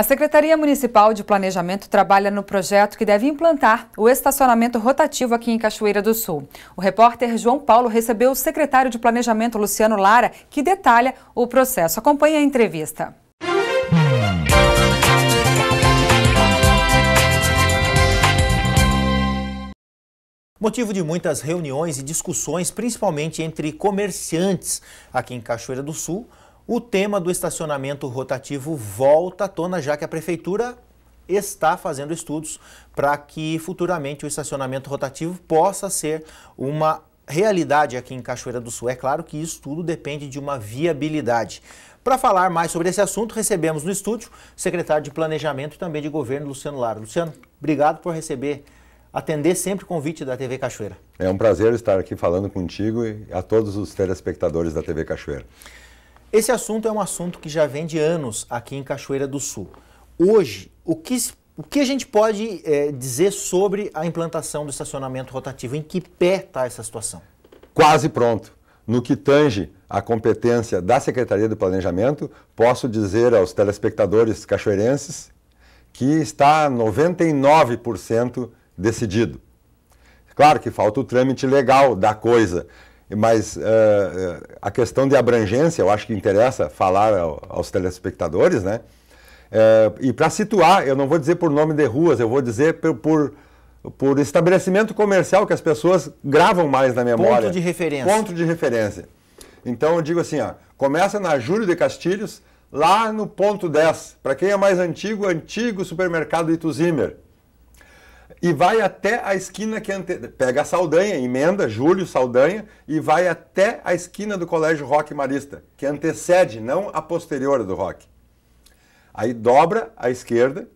A Secretaria Municipal de Planejamento trabalha no projeto que deve implantar o estacionamento rotativo aqui em Cachoeira do Sul. O repórter João Paulo recebeu o secretário de Planejamento, Luciano Lara, que detalha o processo. Acompanhe a entrevista. Motivo de muitas reuniões e discussões, principalmente entre comerciantes aqui em Cachoeira do Sul, o tema do estacionamento rotativo volta à tona, já que a Prefeitura está fazendo estudos para que futuramente o estacionamento rotativo possa ser uma realidade aqui em Cachoeira do Sul. É claro que isso tudo depende de uma viabilidade. Para falar mais sobre esse assunto, recebemos no estúdio o secretário de Planejamento e também de Governo, Luciano Lara. Luciano, obrigado por receber, atender sempre o convite da TV Cachoeira. É um prazer estar aqui falando contigo e a todos os telespectadores da TV Cachoeira. Esse assunto é um assunto que já vem de anos aqui em Cachoeira do Sul. Hoje, o que, o que a gente pode é, dizer sobre a implantação do estacionamento rotativo? Em que pé está essa situação? Quase pronto. No que tange a competência da Secretaria do Planejamento, posso dizer aos telespectadores cachoeirenses que está 99% decidido. Claro que falta o trâmite legal da coisa, mas uh, a questão de abrangência, eu acho que interessa falar ao, aos telespectadores, né? Uh, e para situar, eu não vou dizer por nome de ruas, eu vou dizer por, por, por, estabelecimento comercial que as pessoas gravam mais na memória. Ponto de referência. Ponto de referência. Então eu digo assim, ó, começa na Júlio de Castilhos, lá no ponto 10. Para quem é mais antigo, antigo supermercado Ituzimer e vai até a esquina que é ante... pega a Saldanha, emenda Júlio Saldanha e vai até a esquina do Colégio Rock Marista, que antecede, não a posterior do Rock. Aí dobra à esquerda,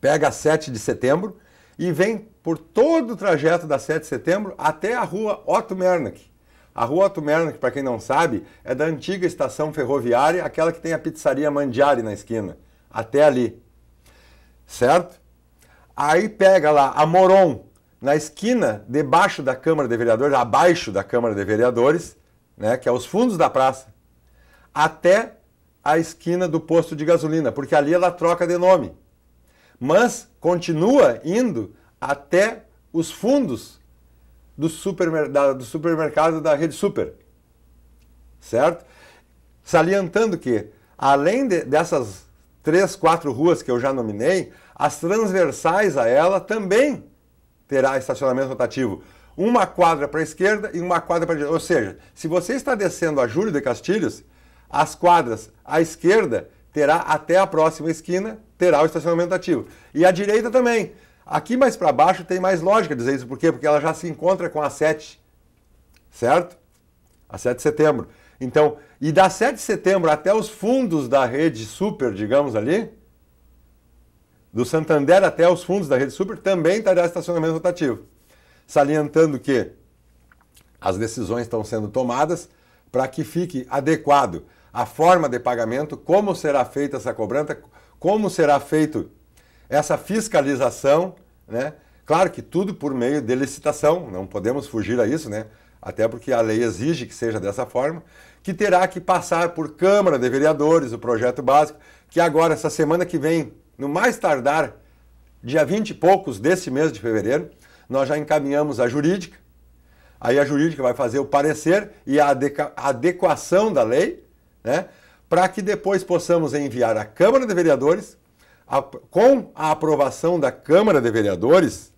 pega a 7 de setembro e vem por todo o trajeto da 7 de setembro até a rua Otto Mernick. A rua Otto Mernick, para quem não sabe, é da antiga estação ferroviária, aquela que tem a pizzaria Mandiari na esquina, até ali. Certo? Aí pega lá a Moron, na esquina, debaixo da Câmara de Vereadores, abaixo da Câmara de Vereadores, né, que é os fundos da praça, até a esquina do posto de gasolina, porque ali ela troca de nome. Mas continua indo até os fundos do, supermer da, do supermercado da Rede Super. Certo? Salientando que, além de, dessas três, quatro ruas que eu já nominei, as transversais a ela também terá estacionamento rotativo. Uma quadra para a esquerda e uma quadra para a direita. Ou seja, se você está descendo a Júlio de Castilhos, as quadras à esquerda terá até a próxima esquina, terá o estacionamento ativo. E à direita também. Aqui mais para baixo tem mais lógica dizer isso, por quê? Porque ela já se encontra com a 7, certo? A 7 de setembro. Então, e da 7 de setembro até os fundos da rede super, digamos ali, do Santander até os fundos da Rede Super também terá estacionamento rotativo. Salientando que as decisões estão sendo tomadas para que fique adequado a forma de pagamento, como será feita essa cobrança, como será feito essa fiscalização, né? Claro que tudo por meio de licitação, não podemos fugir a isso, né? Até porque a lei exige que seja dessa forma, que terá que passar por Câmara de Vereadores, o projeto básico, que agora, essa semana que vem, no mais tardar dia 20 e poucos desse mês de fevereiro, nós já encaminhamos a jurídica. Aí a jurídica vai fazer o parecer e a adequação da lei, né? Para que depois possamos enviar à Câmara de Vereadores, a, com a aprovação da Câmara de Vereadores,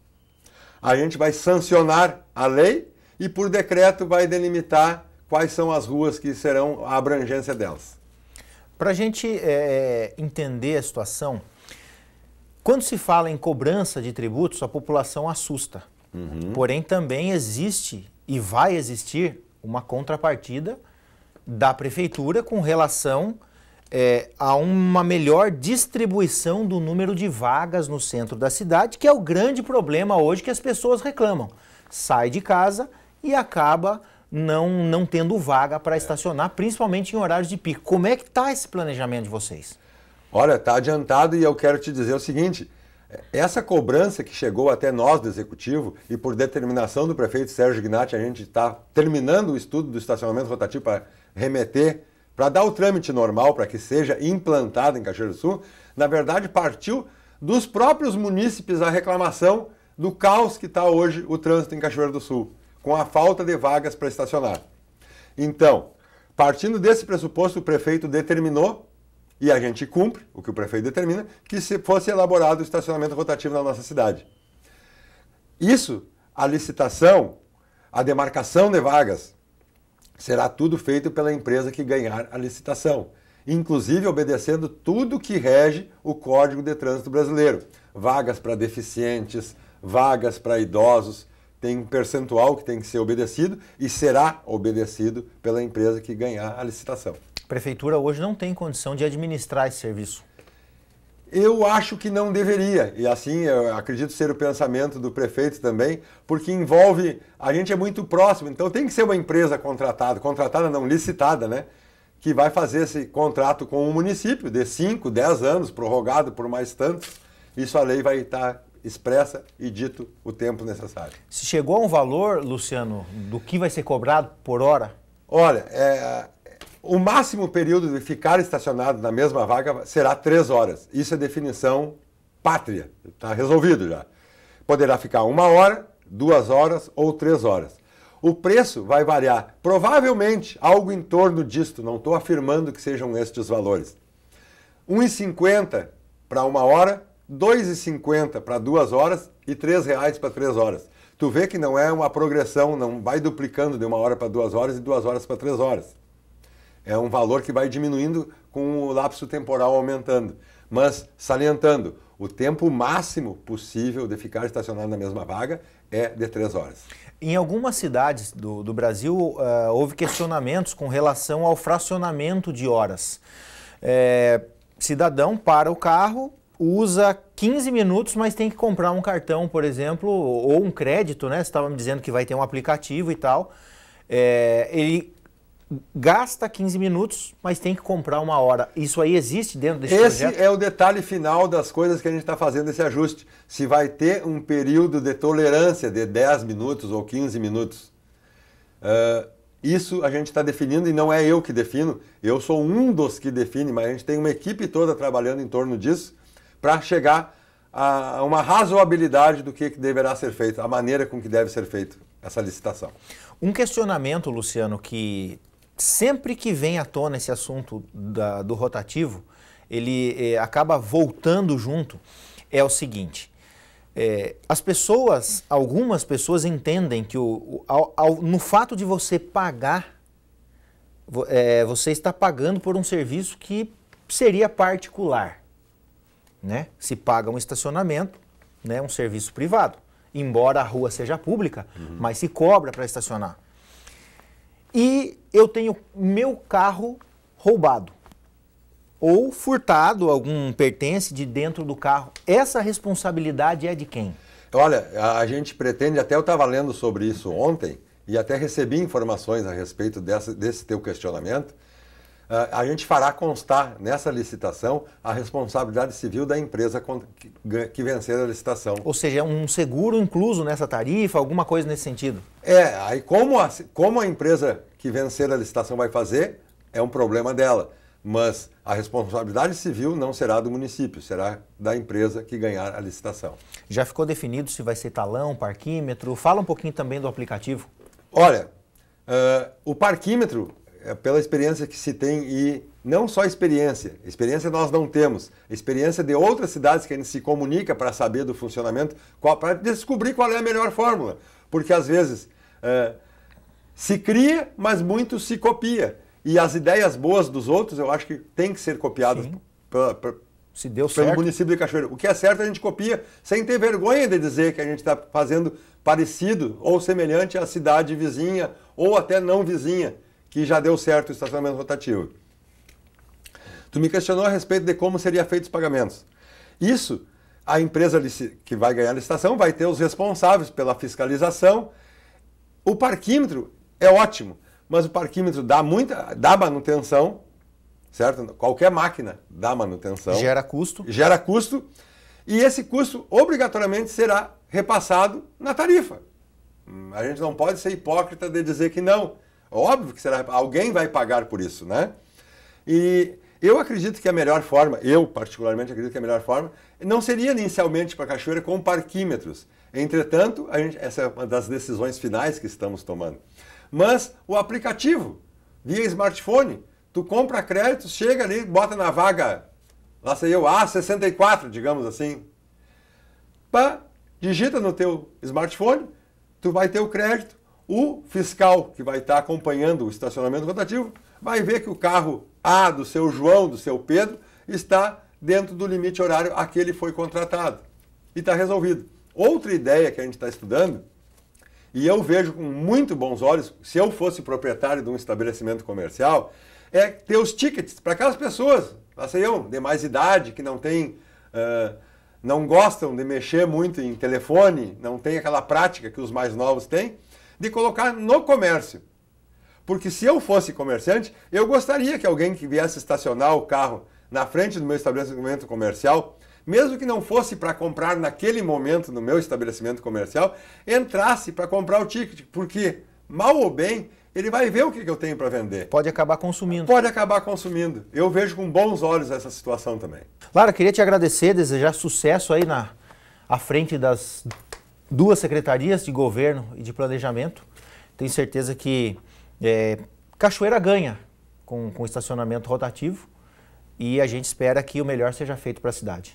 a gente vai sancionar a lei e por decreto vai delimitar quais são as ruas que serão a abrangência delas. Para a gente é, entender a situação, quando se fala em cobrança de tributos, a população assusta. Uhum. Porém, também existe e vai existir uma contrapartida da prefeitura com relação é, a uma melhor distribuição do número de vagas no centro da cidade, que é o grande problema hoje que as pessoas reclamam. Sai de casa e acaba não, não tendo vaga para estacionar, principalmente em horários de pico. Como é que está esse planejamento de vocês? Olha, está adiantado e eu quero te dizer o seguinte: essa cobrança que chegou até nós do Executivo e por determinação do prefeito Sérgio Gnatti, a gente está terminando o estudo do estacionamento rotativo para remeter, para dar o trâmite normal, para que seja implantado em Caxias do Sul, na verdade partiu dos próprios munícipes a reclamação do caos que está hoje o trânsito em Cachoeira do Sul, com a falta de vagas para estacionar. Então, partindo desse pressuposto, o prefeito determinou e a gente cumpre o que o prefeito determina, que se fosse elaborado o estacionamento rotativo na nossa cidade. Isso, a licitação, a demarcação de vagas, será tudo feito pela empresa que ganhar a licitação, inclusive obedecendo tudo que rege o Código de Trânsito Brasileiro. Vagas para deficientes, vagas para idosos, tem um percentual que tem que ser obedecido e será obedecido pela empresa que ganhar a licitação prefeitura hoje não tem condição de administrar esse serviço. Eu acho que não deveria, e assim eu acredito ser o pensamento do prefeito também, porque envolve. A gente é muito próximo, então tem que ser uma empresa contratada, contratada não licitada, né? Que vai fazer esse contrato com o município de 5, 10 anos, prorrogado por mais tantos. Isso a lei vai estar expressa e dito o tempo necessário. Se chegou a um valor, Luciano, do que vai ser cobrado por hora? Olha, é, o máximo período de ficar estacionado na mesma vaga será três horas. Isso é definição pátria, está resolvido já. Poderá ficar uma hora, duas horas ou três horas. O preço vai variar, provavelmente algo em torno disto, não estou afirmando que sejam estes valores. 1,50 para uma hora, 2,50 para duas horas e R$ reais para três horas. Tu vê que não é uma progressão, não vai duplicando de uma hora para duas horas e duas horas para três horas. É um valor que vai diminuindo com o lapso temporal aumentando. Mas, salientando, o tempo máximo possível de ficar estacionado na mesma vaga é de três horas. Em algumas cidades do, do Brasil, uh, houve questionamentos com relação ao fracionamento de horas. É, cidadão para o carro, usa 15 minutos, mas tem que comprar um cartão, por exemplo, ou um crédito, né? Você estava me dizendo que vai ter um aplicativo e tal. É, ele gasta 15 minutos, mas tem que comprar uma hora. Isso aí existe dentro desse Esse projeto? Esse é o detalhe final das coisas que a gente está fazendo esse ajuste. Se vai ter um período de tolerância de 10 minutos ou 15 minutos. Uh, isso a gente está definindo e não é eu que defino. Eu sou um dos que define, mas a gente tem uma equipe toda trabalhando em torno disso para chegar a uma razoabilidade do que deverá ser feito, a maneira com que deve ser feito essa licitação. Um questionamento, Luciano, que sempre que vem à tona esse assunto da, do rotativo, ele é, acaba voltando junto, é o seguinte. É, as pessoas, algumas pessoas entendem que o, o ao, ao, no fato de você pagar, é, você está pagando por um serviço que seria particular. Né? Se paga um estacionamento, né, um serviço privado. Embora a rua seja pública, uhum. mas se cobra para estacionar e eu tenho meu carro roubado ou furtado algum pertence de dentro do carro. Essa responsabilidade é de quem? Olha, a gente pretende, até eu estava lendo sobre isso ontem e até recebi informações a respeito dessa, desse teu questionamento. Ah, a gente fará constar nessa licitação a responsabilidade civil da empresa que vencer a licitação. Ou seja, é um seguro incluso nessa tarifa, alguma coisa nesse sentido? É, aí como a, como a empresa que vencer a licitação vai fazer, é um problema dela. Mas a responsabilidade civil não será do município, será da empresa que ganhar a licitação. Já ficou definido se vai ser talão, parquímetro? Fala um pouquinho também do aplicativo. Olha, uh, o parquímetro é, pela experiência que se tem e não só experiência, experiência nós não temos, experiência de outras cidades que a gente se comunica para saber do funcionamento, para descobrir qual é a melhor fórmula, porque às vezes é, se cria, mas muito se copia e as ideias boas dos outros eu acho que tem que ser copiadas pela, pela, se deu pelo certo. município de Cachoeira. O que é certo a gente copia sem ter vergonha de dizer que a gente está fazendo parecido ou semelhante à cidade vizinha ou até não vizinha que já deu certo o estacionamento rotativo. Tu me questionou a respeito de como seria feito os pagamentos. Isso, a empresa que vai ganhar a licitação vai ter os responsáveis pela fiscalização. O parquímetro é ótimo, mas o parquímetro dá muita, dá manutenção, certo? Qualquer máquina dá manutenção. Gera custo. Gera custo. E esse custo obrigatoriamente será repassado na tarifa. Hum, a gente não pode ser hipócrita de dizer que não. Óbvio que será, alguém vai pagar por isso, né? E eu acredito que a melhor forma, eu particularmente acredito que a melhor forma, não seria inicialmente para a cachoeira com parquímetros. Entretanto, gente, essa é uma das decisões finais que estamos tomando. Mas o aplicativo, via smartphone, tu compra crédito, chega ali, bota na vaga, lá sei eu, A64, digamos assim. Pá, digita no teu smartphone, tu vai ter o crédito, o fiscal que vai estar acompanhando o estacionamento rotativo vai ver que o carro A do seu João, do seu Pedro, está dentro do limite horário a que ele foi contratado. E está resolvido. Outra ideia que a gente está estudando, e eu vejo com muito bons olhos, se eu fosse proprietário de um estabelecimento comercial, é ter os tickets para aquelas pessoas, passeiam de mais idade, que não tem. Uh, não gostam de mexer muito em telefone, não tem aquela prática que os mais novos têm de colocar no comércio. Porque se eu fosse comerciante, eu gostaria que alguém que viesse estacionar o carro na frente do meu estabelecimento comercial, mesmo que não fosse para comprar naquele momento no meu estabelecimento comercial, entrasse para comprar o ticket, porque mal ou bem ele vai ver o que eu tenho para vender. Pode acabar consumindo. Pode acabar consumindo. Eu vejo com bons olhos essa situação também. Lara, queria te agradecer, desejar sucesso aí na à frente das duas secretarias de governo e de planejamento. Tenho certeza que é, Cachoeira ganha com, com estacionamento rotativo e a gente espera que o melhor seja feito para a cidade.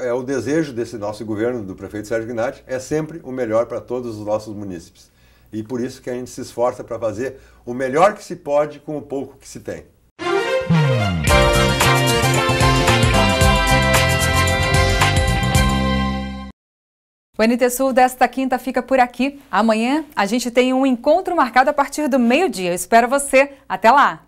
é o desejo desse nosso governo, do prefeito Sérgio Gnatti, é sempre o melhor para todos os nossos munícipes. E por isso que a gente se esforça para fazer o melhor que se pode com o pouco que se tem. O NT Sul desta quinta fica por aqui. Amanhã a gente tem um encontro marcado a partir do meio-dia. Espero você. Até lá!